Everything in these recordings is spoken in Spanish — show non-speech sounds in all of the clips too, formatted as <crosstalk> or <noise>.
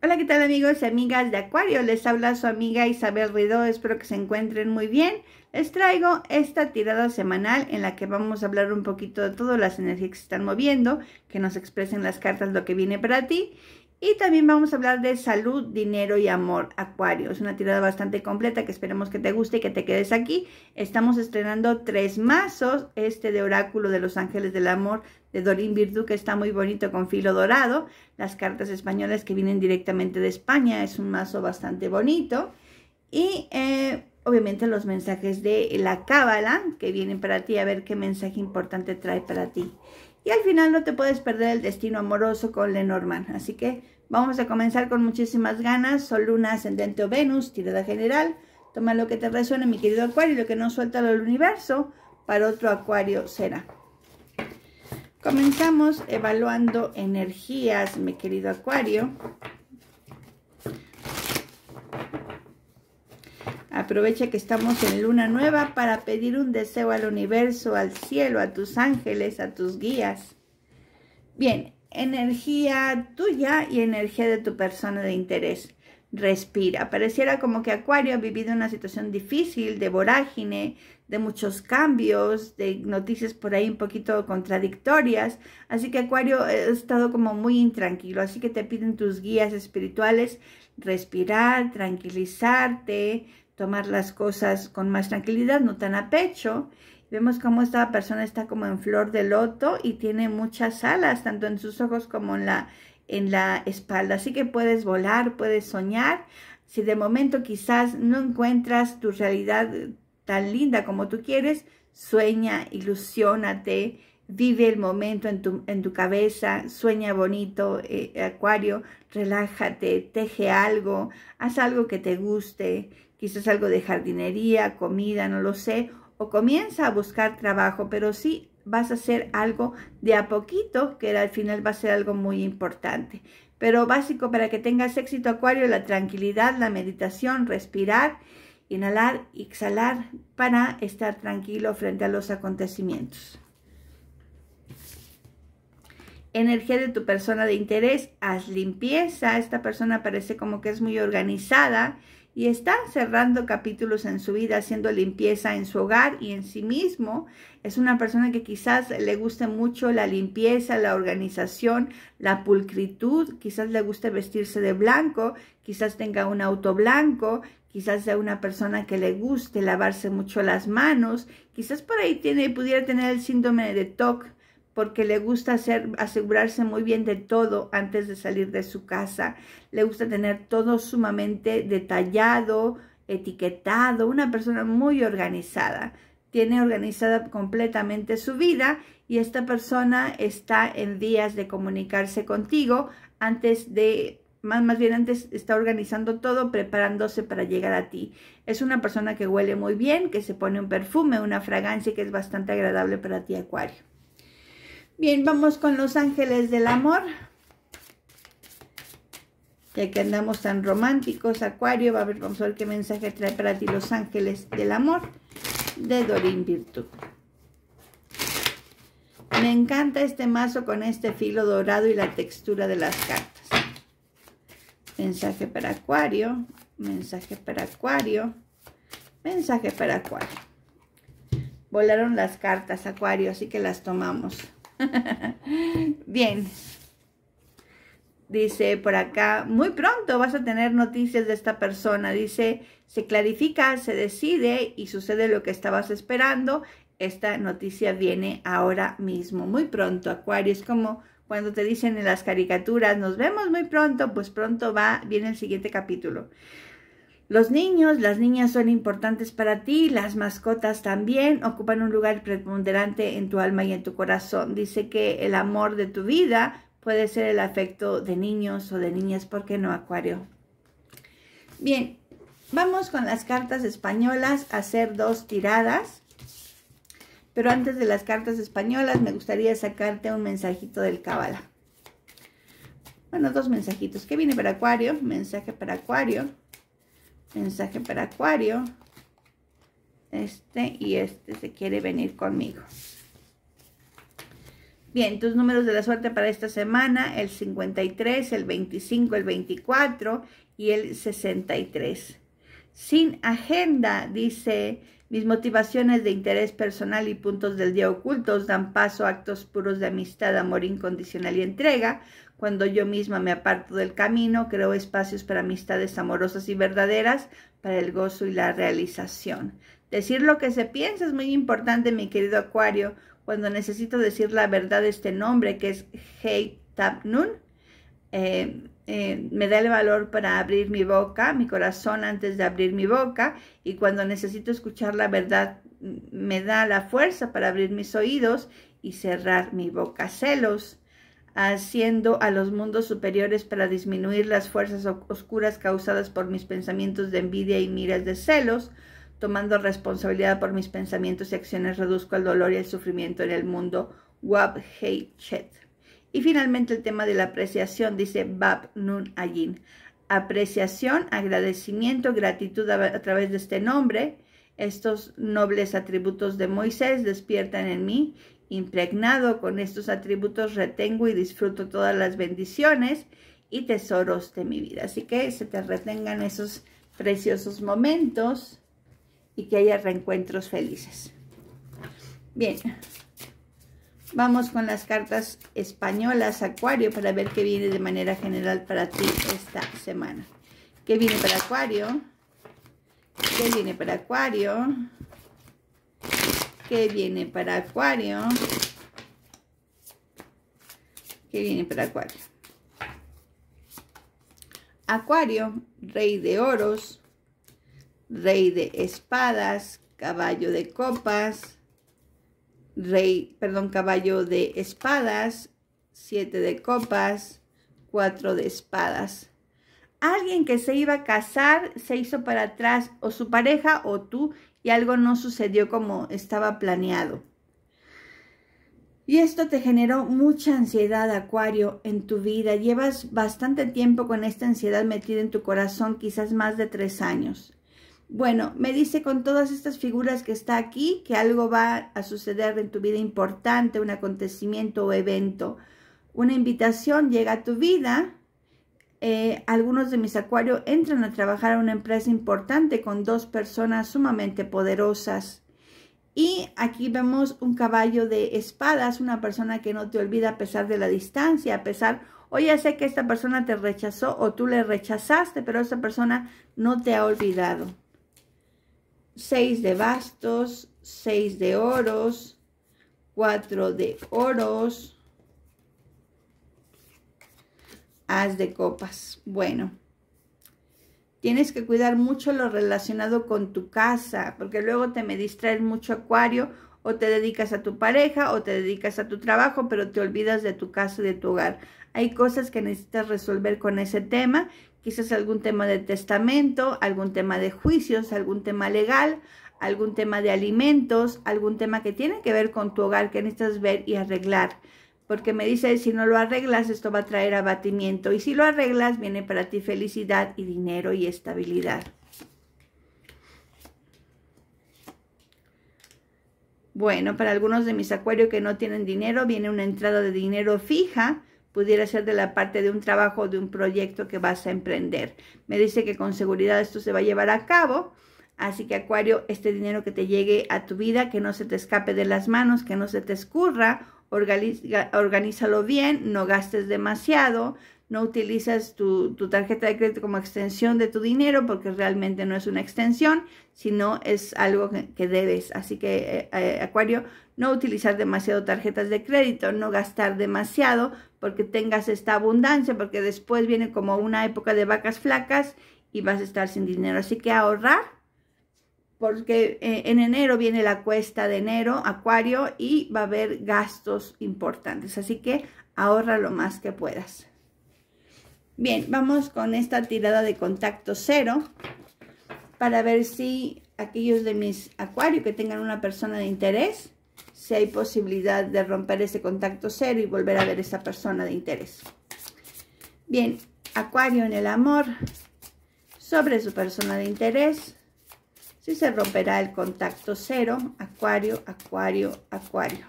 Hola, ¿qué tal amigos y amigas de Acuario? Les habla su amiga Isabel Ruido, espero que se encuentren muy bien. Les traigo esta tirada semanal en la que vamos a hablar un poquito de todas las energías que se están moviendo, que nos expresen las cartas lo que viene para ti y también vamos a hablar de salud, dinero y amor, Acuario. Es una tirada bastante completa que esperemos que te guste y que te quedes aquí. Estamos estrenando tres mazos, este de Oráculo de los Ángeles del Amor de Dorín Virtú, que está muy bonito con filo dorado. Las cartas españolas que vienen directamente de España, es un mazo bastante bonito. Y eh, obviamente los mensajes de la Cábala que vienen para ti, a ver qué mensaje importante trae para ti y al final no te puedes perder el destino amoroso con Lenormand. Así que vamos a comenzar con muchísimas ganas. Sol, Luna, Ascendente o Venus, tirada general. Toma lo que te resuene, mi querido Acuario, lo que no suelta el universo, para otro Acuario será. Comenzamos evaluando energías, mi querido Acuario. Aprovecha que estamos en luna nueva para pedir un deseo al universo, al cielo, a tus ángeles, a tus guías. Bien, energía tuya y energía de tu persona de interés. Respira. Pareciera como que Acuario ha vivido una situación difícil, de vorágine, de muchos cambios, de noticias por ahí un poquito contradictorias. Así que Acuario eh, ha estado como muy intranquilo. Así que te piden tus guías espirituales respirar, tranquilizarte, tomar las cosas con más tranquilidad, no tan a pecho. Vemos cómo esta persona está como en flor de loto y tiene muchas alas, tanto en sus ojos como en la, en la espalda. Así que puedes volar, puedes soñar. Si de momento quizás no encuentras tu realidad tan linda como tú quieres, sueña, ilusiónate, vive el momento en tu, en tu cabeza, sueña bonito, eh, acuario, relájate, teje algo, haz algo que te guste, quizás algo de jardinería, comida, no lo sé, o comienza a buscar trabajo, pero sí vas a hacer algo de a poquito, que al final va a ser algo muy importante. Pero básico para que tengas éxito, Acuario, la tranquilidad, la meditación, respirar, inhalar, exhalar, para estar tranquilo frente a los acontecimientos. Energía de tu persona de interés, haz limpieza. Esta persona parece como que es muy organizada, y está cerrando capítulos en su vida, haciendo limpieza en su hogar y en sí mismo. Es una persona que quizás le guste mucho la limpieza, la organización, la pulcritud, quizás le guste vestirse de blanco, quizás tenga un auto blanco, quizás sea una persona que le guste lavarse mucho las manos, quizás por ahí tiene, pudiera tener el síndrome de TOC, porque le gusta asegurarse muy bien de todo antes de salir de su casa. Le gusta tener todo sumamente detallado, etiquetado, una persona muy organizada. Tiene organizada completamente su vida y esta persona está en días de comunicarse contigo antes de, más, más bien antes está organizando todo, preparándose para llegar a ti. Es una persona que huele muy bien, que se pone un perfume, una fragancia que es bastante agradable para ti, Acuario. Bien, vamos con los ángeles del amor. Ya que andamos tan románticos, Acuario, va a ver, vamos a ver qué mensaje trae para ti los ángeles del amor de Dorín Virtud. Me encanta este mazo con este filo dorado y la textura de las cartas. Mensaje para Acuario, mensaje para Acuario, mensaje para Acuario. Volaron las cartas, Acuario, así que las tomamos. <laughs> Bien. Dice por acá, muy pronto vas a tener noticias de esta persona. Dice, se clarifica, se decide y sucede lo que estabas esperando. Esta noticia viene ahora mismo, muy pronto, Acuario. Es como cuando te dicen en las caricaturas, nos vemos muy pronto, pues pronto va, viene el siguiente capítulo. Los niños, las niñas son importantes para ti, las mascotas también ocupan un lugar preponderante en tu alma y en tu corazón. Dice que el amor de tu vida puede ser el afecto de niños o de niñas, ¿por qué no, Acuario? Bien, vamos con las cartas españolas a hacer dos tiradas. Pero antes de las cartas españolas, me gustaría sacarte un mensajito del Cábala. Bueno, dos mensajitos. ¿Qué viene para Acuario? Mensaje para Acuario mensaje para Acuario. Este y este se quiere venir conmigo. Bien, tus números de la suerte para esta semana, el 53, el 25, el 24 y el 63. Sin agenda, dice, mis motivaciones de interés personal y puntos del día ocultos dan paso a actos puros de amistad, amor incondicional y entrega, cuando yo misma me aparto del camino, creo espacios para amistades amorosas y verdaderas, para el gozo y la realización. Decir lo que se piensa es muy importante, mi querido Acuario. Cuando necesito decir la verdad de este nombre, que es Hey Tapnun, eh, eh, me da el valor para abrir mi boca, mi corazón antes de abrir mi boca, y cuando necesito escuchar la verdad, me da la fuerza para abrir mis oídos y cerrar mi boca. Celos haciendo a los mundos superiores para disminuir las fuerzas oscuras causadas por mis pensamientos de envidia y miras de celos, tomando responsabilidad por mis pensamientos y acciones, reduzco el dolor y el sufrimiento en el mundo. Wab Y finalmente el tema de la apreciación, dice Bab Nun Ayin. Apreciación, agradecimiento, gratitud a través de este nombre. Estos nobles atributos de Moisés despiertan en mí Impregnado con estos atributos, retengo y disfruto todas las bendiciones y tesoros de mi vida. Así que se te retengan esos preciosos momentos y que haya reencuentros felices. Bien, vamos con las cartas españolas, Acuario, para ver qué viene de manera general para ti esta semana. ¿Qué viene para Acuario? ¿Qué viene para Acuario? que viene para acuario. Que viene para acuario. Acuario, rey de oros, rey de espadas, caballo de copas, rey, perdón, caballo de espadas, siete de copas, cuatro de espadas. Alguien que se iba a casar se hizo para atrás, o su pareja o tú, y algo no sucedió como estaba planeado. Y esto te generó mucha ansiedad, Acuario, en tu vida. Llevas bastante tiempo con esta ansiedad metida en tu corazón, quizás más de tres años. Bueno, me dice con todas estas figuras que está aquí que algo va a suceder en tu vida importante, un acontecimiento o evento. Una invitación llega a tu vida eh, algunos de mis acuarios entran a trabajar a una empresa importante con dos personas sumamente poderosas. Y aquí vemos un caballo de espadas, una persona que no te olvida a pesar de la distancia, a pesar, o ya sé que esta persona te rechazó o tú le rechazaste, pero esta persona no te ha olvidado. Seis de bastos, seis de oros, cuatro de oros, As de copas. Bueno. Tienes que cuidar mucho lo relacionado con tu casa, porque luego te me distraes mucho acuario, o te dedicas a tu pareja, o te dedicas a tu trabajo, pero te olvidas de tu casa y de tu hogar. Hay cosas que necesitas resolver con ese tema, quizás algún tema de testamento, algún tema de juicios, algún tema legal, algún tema de alimentos, algún tema que tiene que ver con tu hogar que necesitas ver y arreglar porque me dice, si no lo arreglas, esto va a traer abatimiento, y si lo arreglas, viene para ti felicidad y dinero y estabilidad. Bueno, para algunos de mis acuarios que no tienen dinero, viene una entrada de dinero fija, pudiera ser de la parte de un trabajo, o de un proyecto que vas a emprender. Me dice que con seguridad esto se va a llevar a cabo, así que Acuario, este dinero que te llegue a tu vida, que no se te escape de las manos, que no se te escurra organízalo bien, no gastes demasiado, no utilizas tu, tarjeta de crédito como extensión de tu dinero porque realmente no es una extensión, sino es algo que, debes. Así que, eh, eh, Acuario, no utilizar demasiado tarjetas de crédito, no gastar demasiado porque tengas esta abundancia, porque después viene como una época de vacas flacas y vas a estar sin dinero. Así que ahorrar porque eh, en enero viene la cuesta de enero, acuario, y va a haber gastos importantes. Así que ahorra lo más que puedas. Bien, vamos con esta tirada de contacto cero para ver si aquellos de mis acuarios que tengan una persona de interés, si hay posibilidad de romper ese contacto cero y volver a ver esa persona de interés. Bien, acuario en el amor, sobre su persona de interés, si se romperá el contacto cero, acuario, acuario, acuario.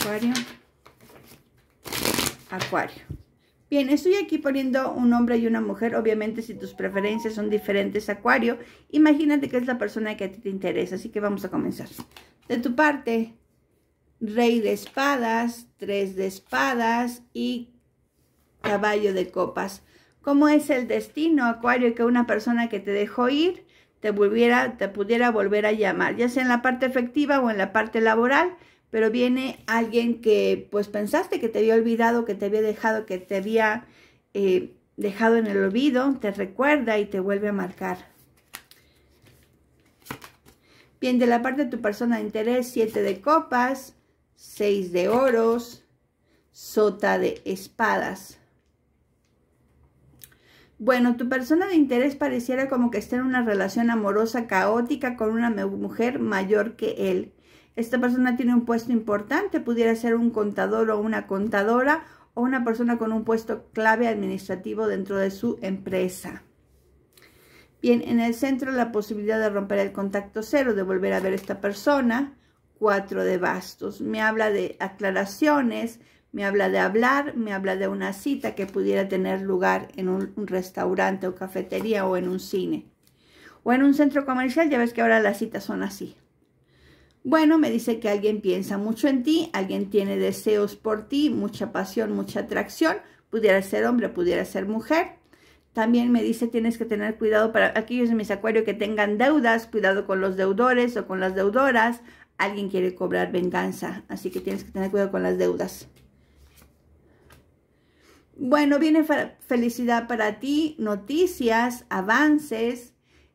Acuario. Acuario. Bien, estoy aquí poniendo un hombre y una mujer. Obviamente, si tus preferencias son diferentes, Acuario, imagínate que es la persona que a ti te interesa. Así que vamos a comenzar. De tu parte, Rey de espadas, Tres de espadas y Caballo de copas. ¿Cómo es el destino, Acuario, que una persona que te dejó ir te, volviera, te pudiera volver a llamar, ya sea en la parte efectiva o en la parte laboral? Pero viene alguien que pues pensaste que te había olvidado, que te había dejado, que te había eh, dejado en el olvido, te recuerda y te vuelve a marcar. Bien, de la parte de tu persona de interés, siete de copas, seis de oros, sota de espadas. Bueno, tu persona de interés pareciera como que esté en una relación amorosa caótica con una mujer mayor que él. Esta persona tiene un puesto importante, pudiera ser un contador o una contadora o una persona con un puesto clave administrativo dentro de su empresa. Bien, en el centro la posibilidad de romper el contacto cero, de volver a ver a esta persona. Cuatro de bastos. Me habla de aclaraciones, me habla de hablar, me habla de una cita que pudiera tener lugar en un, restaurante o cafetería o en un cine. O en un centro comercial, ya ves que ahora las citas son así. Bueno, me dice que alguien piensa mucho en ti, alguien tiene deseos por ti, mucha pasión, mucha atracción, pudiera ser hombre, pudiera ser mujer. También me dice tienes que tener cuidado para aquellos en mis acuarios que tengan deudas, cuidado con los deudores o con las deudoras. Alguien quiere cobrar venganza, así que tienes que tener cuidado con las deudas. Bueno, viene felicidad para ti, noticias, avances,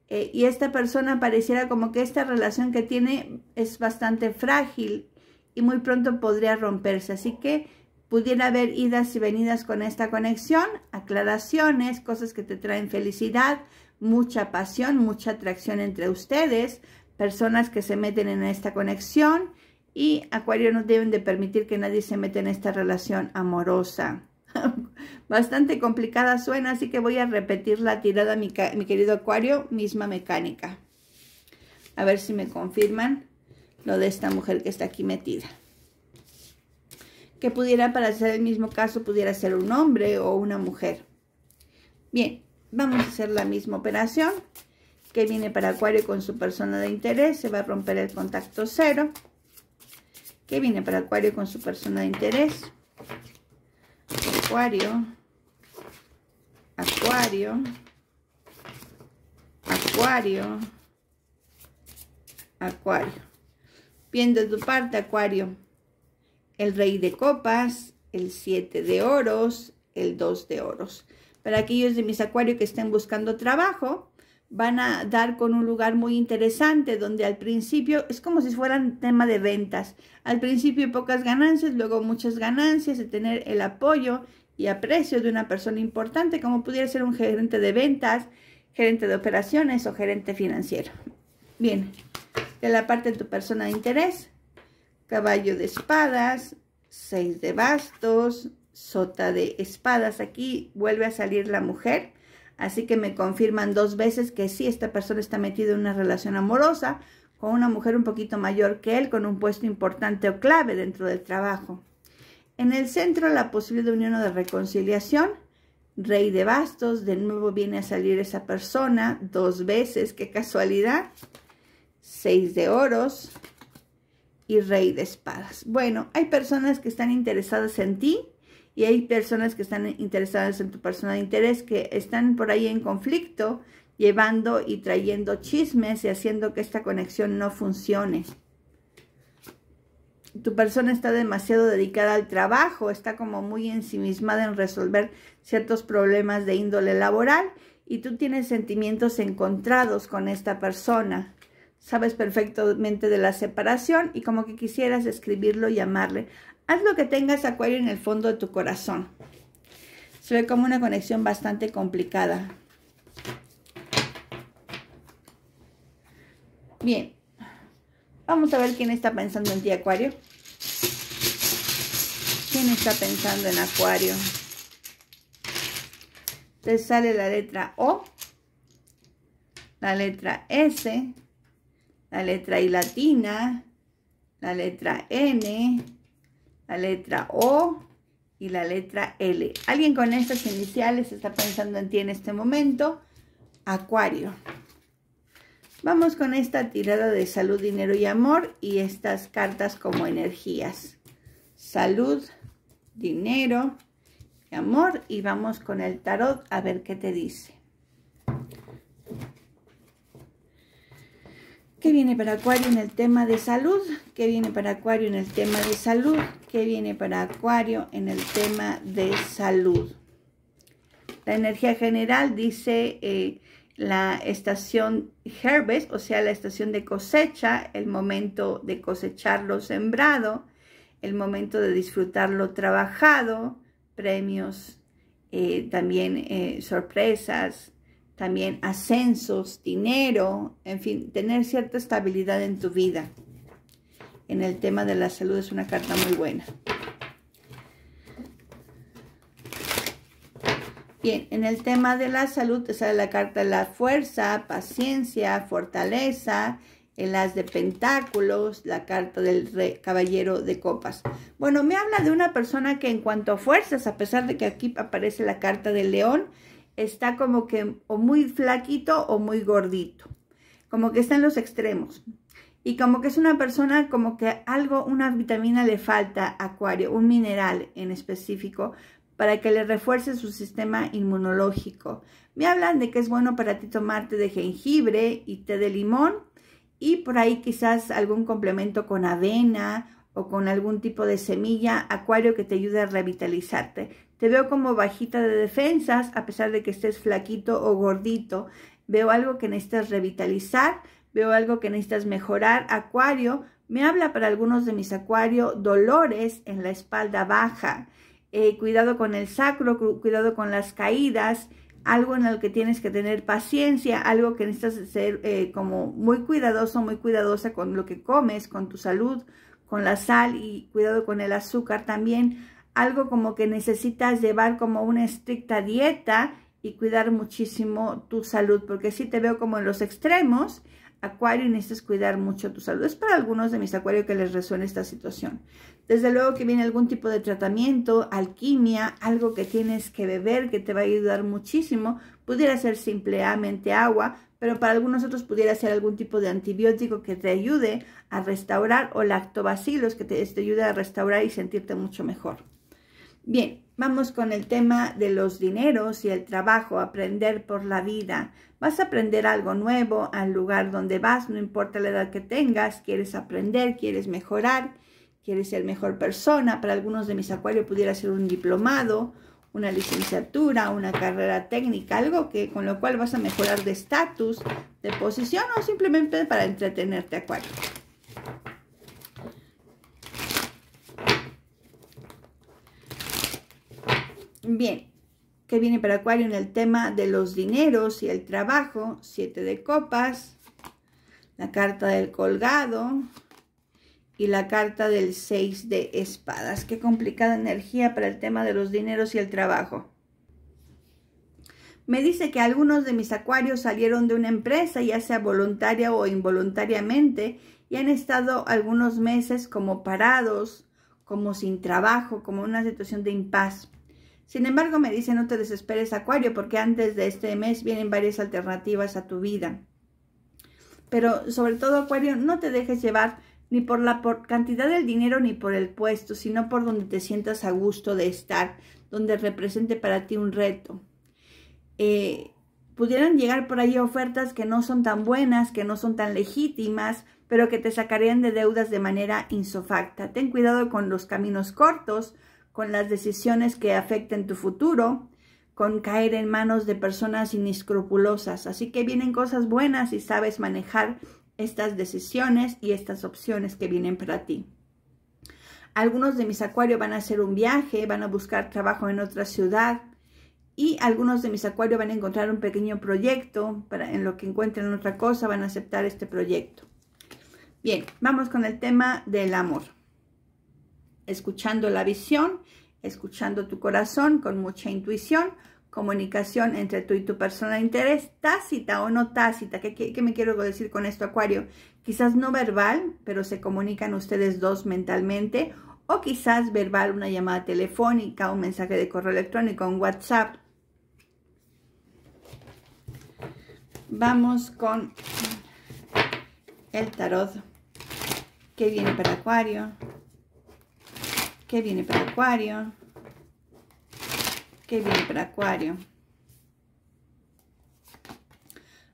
eh, y esta persona pareciera como que esta relación que tiene es bastante frágil y muy pronto podría romperse. Así que pudiera haber idas y venidas con esta conexión, aclaraciones, cosas que te traen felicidad, mucha pasión, mucha atracción entre ustedes, personas que se meten en esta conexión y Acuario no deben de permitir que nadie se meta en esta relación amorosa. <laughs> Bastante complicada suena, así que voy a repetir la tirada, mi, querido Acuario, misma mecánica. A ver si me confirman lo de esta mujer que está aquí metida. Que pudiera, para hacer el mismo caso, pudiera ser un hombre o una mujer. Bien, vamos a hacer la misma operación que viene para Acuario con su persona de interés, se va a romper el contacto cero, que viene para Acuario con su persona de interés, acuario, acuario, acuario, acuario. Bien de tu parte, acuario. El rey de copas, el siete de oros, el dos de oros. Para aquellos de mis acuarios que estén buscando trabajo, van a dar con un lugar muy interesante donde al principio es como si fueran tema de ventas. Al principio pocas ganancias, luego muchas ganancias, de tener el apoyo y aprecio de una persona importante, como pudiera ser un gerente de ventas, gerente de operaciones o gerente financiero. Bien, de la parte de tu persona de interés, caballo de espadas, seis de bastos, sota de espadas. Aquí vuelve a salir la mujer, así que me confirman dos veces que sí, esta persona está metida en una relación amorosa con una mujer un poquito mayor que él, con un puesto importante o clave dentro del trabajo. En el centro, la posible unión o de reconciliación. Rey de bastos, de nuevo viene a salir esa persona dos veces, qué casualidad. Seis de oros y rey de espadas. Bueno, hay personas que están interesadas en ti y hay personas que están interesadas en tu persona de interés, que están por ahí en conflicto, llevando y trayendo chismes y haciendo que esta conexión no funcione tu persona está demasiado dedicada al trabajo, está como muy ensimismada en resolver ciertos problemas de índole laboral y tú tienes sentimientos encontrados con esta persona. Sabes perfectamente de la separación y como que quisieras escribirlo y amarle. Haz lo que tengas acuario en el fondo de tu corazón. Se ve como una conexión bastante complicada. Bien, Vamos a ver quién está pensando en ti, Acuario. ¿Quién está pensando en Acuario? Te sale la letra O, la letra S, la letra I latina, la letra N, la letra O y la letra L. Alguien con estas iniciales está pensando en ti en este momento. Acuario. Vamos con esta tirada de salud, dinero y amor y estas cartas como energías. Salud, dinero y amor y vamos con el tarot a ver qué te dice. ¿Qué viene para Acuario en el tema de salud? ¿Qué viene para Acuario en el tema de salud? ¿Qué viene para Acuario en el tema de salud? La energía general dice... Eh, la estación Herbes, o sea, la estación de cosecha, el momento de cosechar lo sembrado, el momento de disfrutar lo trabajado, premios, eh, también eh, sorpresas, también ascensos, dinero, en fin, tener cierta estabilidad en tu vida. En el tema de la salud es una carta muy buena. Bien, en el tema de la salud sale la carta de la fuerza, paciencia, fortaleza, En las de pentáculos, la carta del caballero de copas. Bueno, me habla de una persona que en cuanto a fuerzas, a pesar de que aquí aparece la carta del león, está como que o muy flaquito o muy gordito, como que está en los extremos. Y como que es una persona como que algo, una vitamina le falta, acuario, un mineral en específico, para que le refuerce su sistema inmunológico. Me hablan de que es bueno para ti tomarte de jengibre y té de limón y por ahí quizás algún complemento con avena o con algún tipo de semilla, acuario que te ayude a revitalizarte. Te veo como bajita de defensas, a pesar de que estés flaquito o gordito. Veo algo que necesitas revitalizar, veo algo que necesitas mejorar. Acuario, me habla para algunos de mis acuario dolores en la espalda baja. Eh, cuidado con el sacro, cuidado con las caídas, algo en el que tienes que tener paciencia, algo que necesitas ser eh, como muy cuidadoso, muy cuidadosa con lo que comes, con tu salud, con la sal y cuidado con el azúcar también, algo como que necesitas llevar como una estricta dieta y cuidar muchísimo tu salud, porque si te veo como en los extremos, acuario, necesitas cuidar mucho tu salud. Es para algunos de mis acuarios que les resuena esta situación. Desde luego que viene algún tipo de tratamiento, alquimia, algo que tienes que beber que te va a ayudar muchísimo. Pudiera ser simplemente agua, pero para algunos otros pudiera ser algún tipo de antibiótico que te ayude a restaurar o lactobacilos que te, te ayude a restaurar y sentirte mucho mejor. Bien, vamos con el tema de los dineros y el trabajo, aprender por la vida. Vas a aprender algo nuevo al lugar donde vas, no importa la edad que tengas, quieres aprender, quieres mejorar ¿Quieres ser mejor persona. Para algunos de mis acuarios pudiera ser un diplomado, una licenciatura, una carrera técnica, algo que con lo cual vas a mejorar de estatus, de posición o simplemente para entretenerte acuario. Bien, ¿qué viene para Acuario en el tema de los dineros y el trabajo, siete de copas, la carta del colgado, y la carta del 6 de espadas. Qué complicada energía para el tema de los dineros y el trabajo. Me dice que algunos de mis acuarios salieron de una empresa, ya sea voluntaria o involuntariamente, y han estado algunos meses como parados, como sin trabajo, como una situación de impas. Sin embargo, me dice no te desesperes, acuario, porque antes de este mes vienen varias alternativas a tu vida. Pero sobre todo, acuario, no te dejes llevar ni por la cantidad del dinero ni por el puesto, sino por donde te sientas a gusto de estar, donde represente para ti un reto. Eh, pudieran llegar por ahí ofertas que no son tan buenas, que no son tan legítimas, pero que te sacarían de deudas de manera insofacta. Ten cuidado con los caminos cortos, con las decisiones que afecten tu futuro, con caer en manos de personas inescrupulosas. Así que vienen cosas buenas y sabes manejar estas decisiones y estas opciones que vienen para ti. Algunos de mis acuarios van a hacer un viaje, van a buscar trabajo en otra ciudad y algunos de mis acuarios van a encontrar un pequeño proyecto para en lo que encuentren otra cosa van a aceptar este proyecto. Bien, vamos con el tema del amor. Escuchando la visión, escuchando tu corazón con mucha intuición, comunicación entre tú y tu persona de interés, tácita o no tácita. ¿Qué, qué, me quiero decir con esto, Acuario? Quizás no verbal, pero se comunican ustedes dos mentalmente, o quizás verbal, una llamada telefónica, un mensaje de correo electrónico, un WhatsApp. Vamos con el tarot. ¿Qué viene para Acuario? ¿Qué viene para Acuario? Qué bien para Acuario.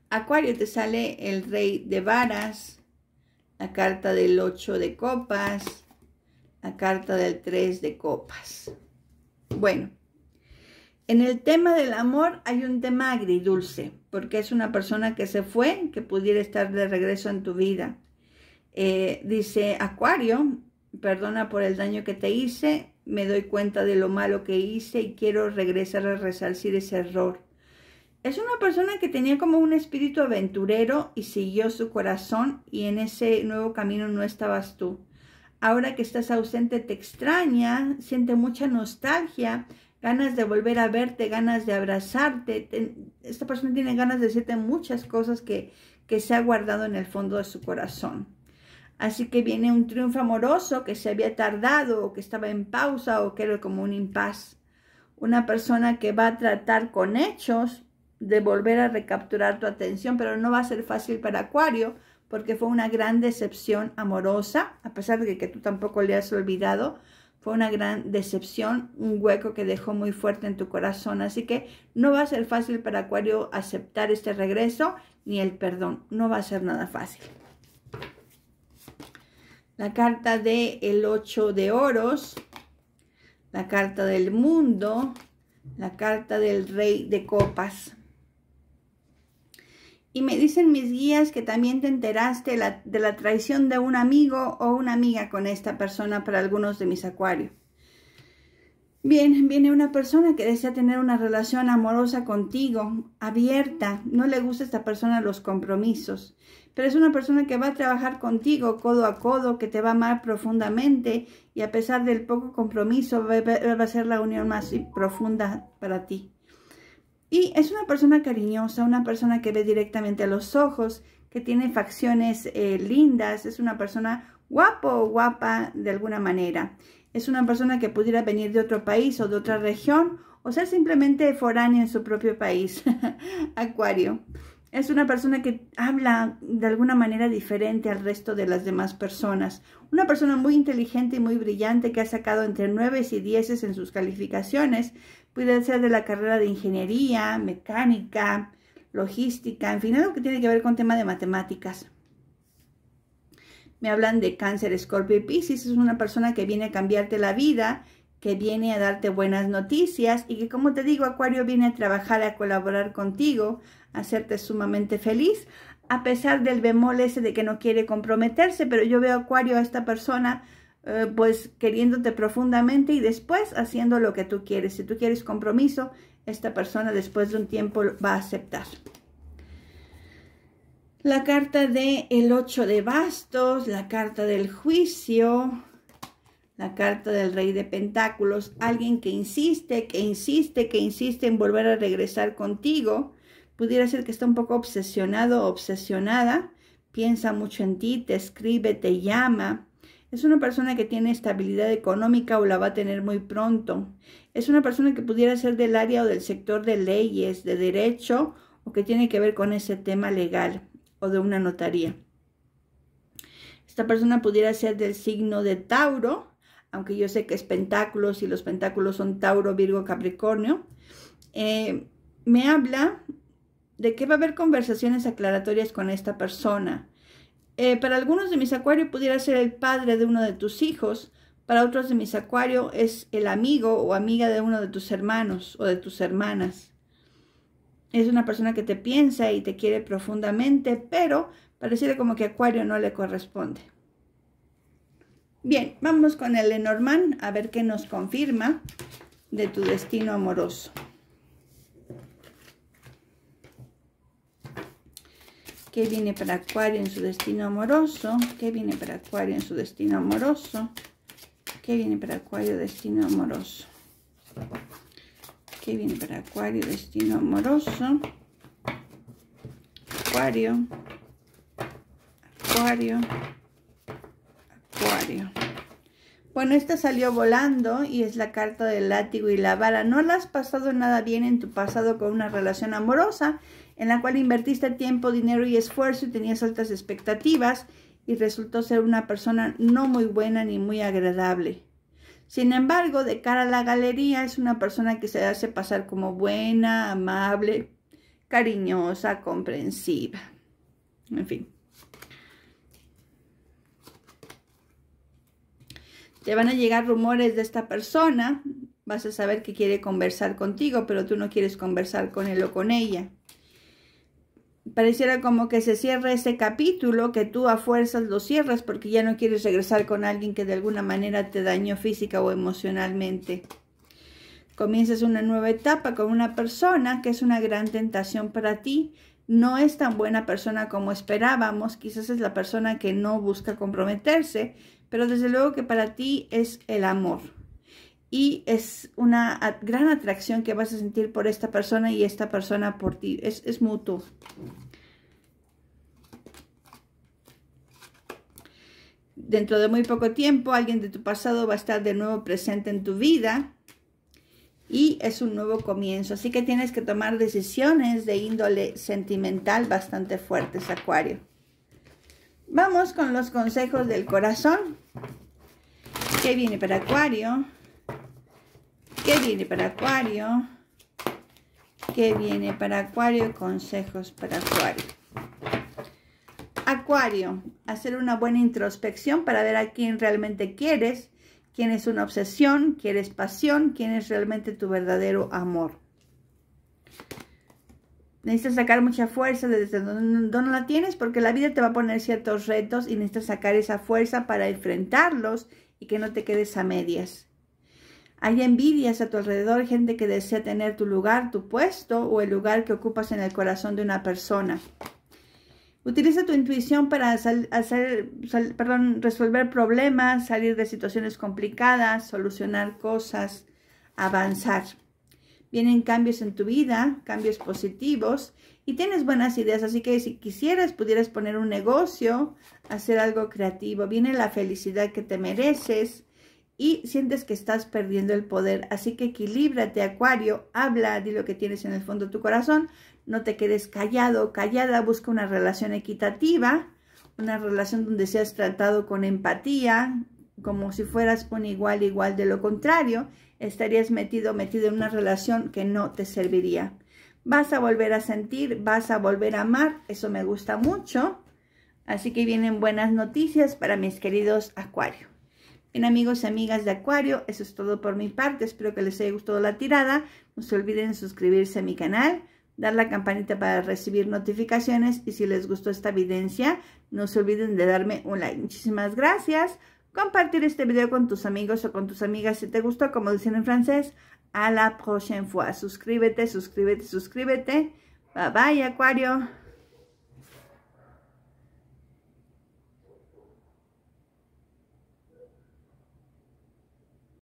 Acuario te sale el rey de varas, la carta del 8 de copas, la carta del 3 de copas. Bueno, en el tema del amor hay un tema agridulce, porque es una persona que se fue, que pudiera estar de regreso en tu vida. Eh, dice Acuario, perdona por el daño que te hice, me doy cuenta de lo malo que hice y quiero regresar a resalcir ese error. Es una persona que tenía como un espíritu aventurero y siguió su corazón y en ese nuevo camino no estabas tú. Ahora que estás ausente te extraña, siente mucha nostalgia, ganas de volver a verte, ganas de abrazarte. esta persona tiene ganas de decirte muchas cosas que, que se ha guardado en el fondo de su corazón. Así que viene un triunfo amoroso que se había tardado o que estaba en pausa o que era como un impas. Una persona que va a tratar con hechos de volver a recapturar tu atención, pero no va a ser fácil para Acuario porque fue una gran decepción amorosa, a pesar de que tú tampoco le has olvidado, fue una gran decepción, un hueco que dejó muy fuerte en tu corazón. Así que no va a ser fácil para Acuario aceptar este regreso ni el perdón, no va a ser nada fácil la carta de el 8 de oros, la carta del mundo, la carta del rey de copas. Y me dicen mis guías que también te enteraste de la traición de un amigo o una amiga con esta persona para algunos de mis acuarios. Bien, viene una persona que desea tener una relación amorosa contigo, abierta. No le gusta a esta persona los compromisos pero es una persona que va a trabajar contigo codo a codo, que te va a amar profundamente y a pesar del poco compromiso va a ser la unión más profunda para ti. Y es una persona cariñosa, una persona que ve directamente a los ojos, que tiene facciones eh, lindas, es una persona guapo o guapa de alguna manera. Es una persona que pudiera venir de otro país o de otra región o ser simplemente foránea en su propio país. <laughs> Acuario. Es una persona que habla de alguna manera diferente al resto de las demás personas. Una persona muy inteligente y muy brillante que ha sacado entre 9 y 10 en sus calificaciones. Puede ser de la carrera de ingeniería, mecánica, logística, en fin, algo que tiene que ver con tema de matemáticas. Me hablan de cáncer, escorpio y piscis. Es una persona que viene a cambiarte la vida, que viene a darte buenas noticias y que, como te digo, Acuario viene a trabajar, a colaborar contigo, hacerte sumamente feliz, a pesar del bemol ese de que no quiere comprometerse, pero yo veo Acuario a esta persona eh, pues queriéndote profundamente y después haciendo lo que tú quieres. Si tú quieres compromiso, esta persona después de un tiempo va a aceptar. La carta de el 8 de bastos, la carta del juicio, la carta del rey de pentáculos, alguien que insiste, que insiste, que insiste en volver a regresar contigo, Pudiera ser que está un poco obsesionado o obsesionada, piensa mucho en ti, te escribe, te llama. Es una persona que tiene estabilidad económica o la va a tener muy pronto. Es una persona que pudiera ser del área o del sector de leyes, de derecho o que tiene que ver con ese tema legal o de una notaría. Esta persona pudiera ser del signo de Tauro, aunque yo sé que es Pentáculos y los Pentáculos son Tauro, Virgo, Capricornio. Eh, me habla de qué va a haber conversaciones aclaratorias con esta persona. Eh, para algunos de mis acuario pudiera ser el padre de uno de tus hijos, para otros de mis acuario es el amigo o amiga de uno de tus hermanos o de tus hermanas. Es una persona que te piensa y te quiere profundamente, pero pareciera como que acuario no le corresponde. Bien, vamos con el enormán a ver qué nos confirma de tu destino amoroso. ¿Qué viene para Acuario en su destino amoroso? ¿Qué viene para Acuario en su destino amoroso? ¿Qué viene para Acuario destino amoroso? ¿Qué viene para Acuario destino amoroso? Acuario. Acuario. Acuario. Bueno, esta salió volando y es la carta del látigo y la vara. No la has pasado nada bien en tu pasado con una relación amorosa en la cual invertiste tiempo, dinero y esfuerzo y tenías altas expectativas y resultó ser una persona no muy buena ni muy agradable. Sin embargo, de cara a la galería es una persona que se hace pasar como buena, amable, cariñosa, comprensiva. En fin. Te van a llegar rumores de esta persona, vas a saber que quiere conversar contigo, pero tú no quieres conversar con él o con ella pareciera como que se cierra ese capítulo, que tú a fuerzas lo cierras porque ya no quieres regresar con alguien que de alguna manera te dañó física o emocionalmente. Comienzas una nueva etapa con una persona que es una gran tentación para ti. No es tan buena persona como esperábamos, quizás es la persona que no busca comprometerse, pero desde luego que para ti es el amor y es una gran atracción que vas a sentir por esta persona y esta persona por ti. Es, mutuo. Dentro de muy poco tiempo, alguien de tu pasado va a estar de nuevo presente en tu vida y es un nuevo comienzo. Así que tienes que tomar decisiones de índole sentimental bastante fuertes, Acuario. Vamos con los consejos del corazón. ¿Qué viene para Acuario? ¿Qué viene para Acuario? ¿Qué viene para Acuario? Consejos para Acuario. Acuario, hacer una buena introspección para ver a quién realmente quieres, quién es una obsesión, quién es pasión, quién es realmente tu verdadero amor. Necesitas sacar mucha fuerza desde donde no la tienes porque la vida te va a poner ciertos retos y necesitas sacar esa fuerza para enfrentarlos y que no te quedes a medias. Hay envidias a tu alrededor, gente que desea tener tu lugar, tu puesto o el lugar que ocupas en el corazón de una persona. Utiliza tu intuición para resolver problemas, salir de situaciones complicadas, solucionar cosas, avanzar. Vienen cambios en tu vida, cambios positivos y tienes buenas ideas, así que si quisieras pudieras poner un negocio, hacer algo creativo. Viene la felicidad que te mereces, y sientes que estás perdiendo el poder. Así que equilíbrate, Acuario, habla, di lo que tienes en el fondo de tu corazón, no te quedes callado, callada, busca una relación equitativa, una relación donde seas tratado con empatía, como si fueras un igual, igual de lo contrario, estarías metido, metido en una relación que no te serviría. Vas a volver a sentir, vas a volver a amar, eso me gusta mucho. Así que vienen buenas noticias para mis queridos Acuario. Bien amigos y amigas de Acuario, eso es todo por mi parte. Espero que les haya gustado la tirada. No se olviden suscribirse a mi canal, dar la campanita para recibir notificaciones y si les gustó esta evidencia, no se olviden de darme un like. Muchísimas gracias. Compartir este video con tus amigos o con tus amigas si te gustó, como dicen en francés. A la prochaine fois. Suscríbete, suscríbete, suscríbete. Bye bye, Acuario.